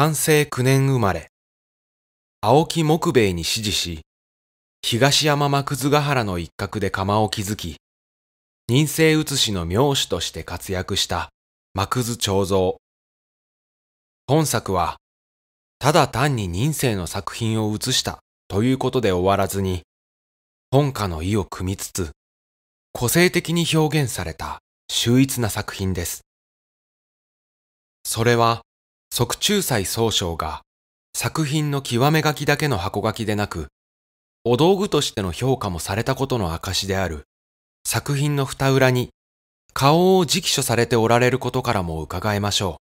完成9年生まれ、青木木兵衛に指示し、東山幕津ヶ原の一角で釜を築き、人生写しの名手として活躍した幕津彫像。本作は、ただ単に人生の作品を写したということで終わらずに、本家の意を組みつつ、個性的に表現された秀逸な作品です。それは、即中祭総称が作品の極め書きだけの箱書きでなく、お道具としての評価もされたことの証である、作品の蓋裏に、顔を直書されておられることからも伺えましょう。